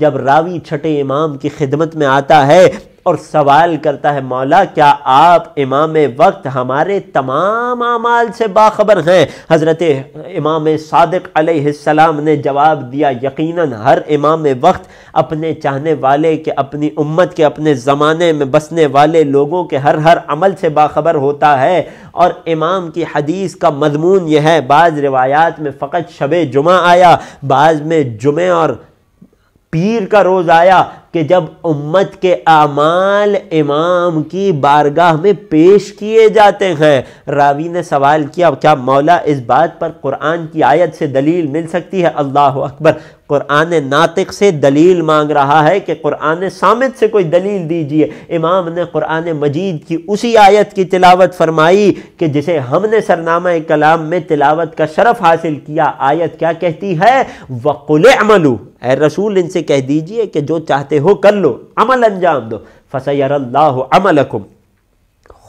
जब रावी छठे इमाम की खिदमत में आता है और सवाल करता है मौला क्या आप इमाम वक्त हमारे तमाम अमाल से बाखबर हैं हज़रत इमाम सादक सलाम ने जवाब दिया यकीनन हर इमाम वक्त अपने चाहने वाले के अपनी उम्मत के अपने ज़माने में बसने वाले लोगों के हर हर अमल से बाखबर होता है और इमाम की हदीस का मजमून यह है बाज़ रिवायात में फ़कत शब जुमा आया बाज़ में जुमे और पीर का रोज़ आया कि जब उम्मत के अमाल इमाम की बारगाह में पेश किए जाते हैं रावी ने सवाल किया क्या मौला इस बात पर कुरान की आयत से दलील मिल सकती है अल्लाह अकबर कुरान नातिक से दलील मांग रहा है कि कुरान सामित से कोई दलील दीजिए इमाम ने कुरान मजीद की उसी आयत की तिलावत फरमाई कि जिसे हमने सरनामा कलाम में तिलावत का शरफ हासिल किया आयत क्या कहती है वक़ुल अमलू ए रसूल इनसे कह दीजिए कि जो चाहते हो ہو کر لو عمل انجام دو فسیر اللہ عملکم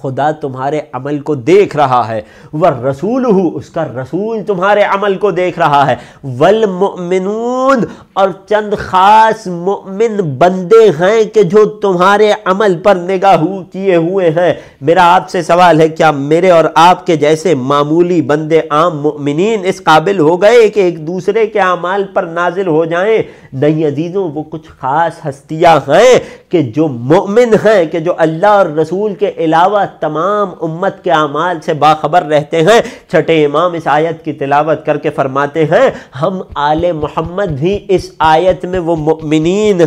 खुदा तुम्हारे अमल को देख रहा है वह रसूल उसका रसूल तुम्हारे अमल को देख रहा है वल मुमिनून और चंद ख़ास मुमिन बंदे हैं कि जो तुम्हारे अमल पर निगाह किए हुए हैं मेरा आपसे सवाल है क्या मेरे और आपके जैसे मामूली बंदे आम मुमिन इस काबिल हो गए कि एक दूसरे के अमाल पर नाजिल हो जाए नहीं अजीज़ों वो कुछ ख़ास हस्तियाँ हैं कि जो मुमिन हैं कि जो अल्लाह और रसूल के अलावा तमाम उम्मत के अमाल से बाखबर रहते हैं छठे इमाम इस आयत की तिलावत करके फरमाते हैं हम आले मोहम्मद भी इस आयत में वो मुमिन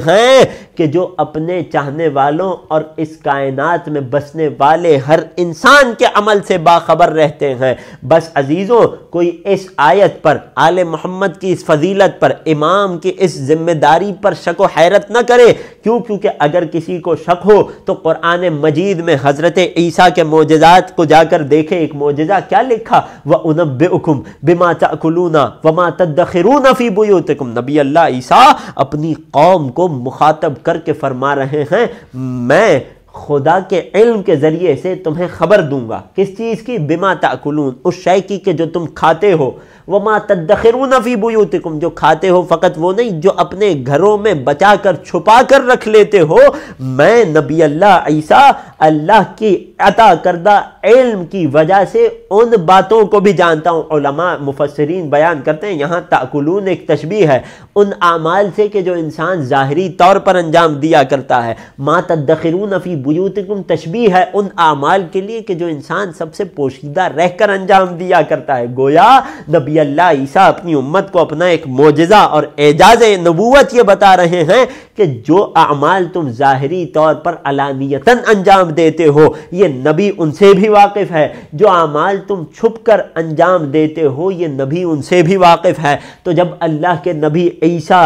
हैं कि जो अपने चाहने वालों और इस कायनात में बसने वाले हर इंसान के अमल से बाखबर रहते हैं बस अजीज़ों कोई इस आयत पर आल मोहम्मद की इस फजीलत पर इमाम की इस जिम्मेदारी पर शक व हैरत न करे क्यों क्योंकि अगर किसी को शक हो तो कुरान मजीद में हज़रत ईसा के मोजात को जाकर देखे एक मोजा क्या लिखा वह उनबुम बिमा तकलूना वमा तदखरून फ़ी बुतकुम नबी अल्लाह ईसा अपनी कौम को मुखातब कर करके फरमा रहे हैं मैं खुदा के इल्म के ज़रिए से तुम्हें खबर दूंगा किस चीज़ की बिमा ताकुलून उस शय की के जो तुम खाते हो वह माँ तदखिरून फ़ी बुयूतिकुम जो खाते हो फ़कत वो नहीं जो अपने घरों में बचा कर छुपा कर रख लेते हो मैं नबी अल्लाह ईसा अल्लाह की अता करदा इल्म की वजह से उन बातों को भी जानता हूँ उलमा मुफसरीन बयान करते हैं यहाँ ताकुलून एक तशबी है उन आमाल से कि जो इंसान ज़ाहरी तौर पर अंजाम दिया करता है मा तदखिरून फ़ी बुयूतकुम तशबी है उन आमाल के लिए कि जो इंसान सबसे पोशीदा रह कर अंजाम दिया करता है गोया नबी अल्लाह ईसा अपनी उम्मत को अपना एक मोजा और एजाज नबूत ये बता रहे हैं कि जो आमाल तुम ज़ाहरी तौर पर अलानियता अंजाम देते हो ये नबी उनसे भी वाकिफ़ है जो आमाल तुम छुप कर अंजाम देते हो ये नबी उनसे भी वाकिफ़ है तो जब अल्लाह के नबी ईसा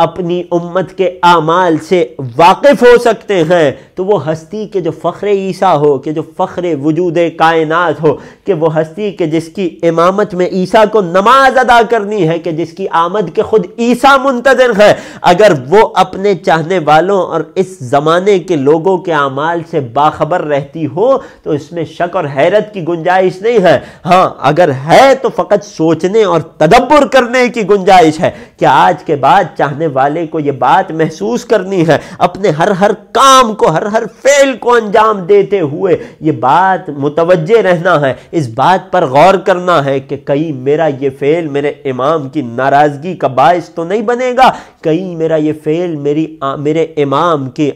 अपनी उम्मत के आमाल से वाकिफ हो सकते हैं तो वो हस्ती के जो फ़ख्र ईसा हो के जो फ़ख्र वजूद कायनात हो कि वो हस्ती के जिसकी इमामत में ईसा को नमाज अदा करनी है कि जिसकी आमद के ख़ुद ईसा मुंतजर है अगर वो अपने चाहने वालों और इस ज़माने के लोगों के आमाल से बाखबर रहती हो तो इसमें शक और हैरत की गुंजाइश नहीं है हाँ अगर है तो फ़कत सोचने और तदब्बर करने की गुंजाइश है कि आज के बाद चाहने वाले को यह बात महसूस करनी है अपने हर हर काम को हर हर फेल को अंजाम देते हुए ये बात मुतवजे रहना है इस बात पर गौर करना है कि कहीं मेरा ये फेल मेरे इमाम की नाराज़गी का बायस तो नहीं बनेगा कहीं मेरा ये फेल मेरी आ, मेरे इमाम की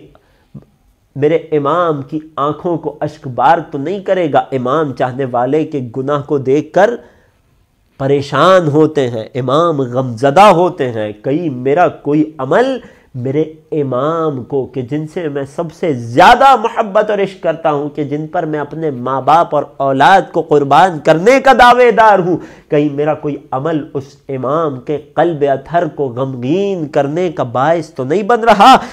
मेरे इमाम की आंखों को अश्कबार तो नहीं करेगा इमाम चाहने वाले के गुनाह को देखकर परेशान होते हैं इमाम गमजदा होते हैं कई मेरा कोई अमल मेरे इमाम को कि जिनसे मैं सबसे ज़्यादा मोहब्बत और इश्क करता हूँ कि जिन पर मैं अपने माँ बाप और औलाद को कुर्बान करने का दावेदार हूँ कहीं मेरा कोई अमल उस इमाम के कल्ब अथर को गमगीन करने का बायस तो नहीं बन रहा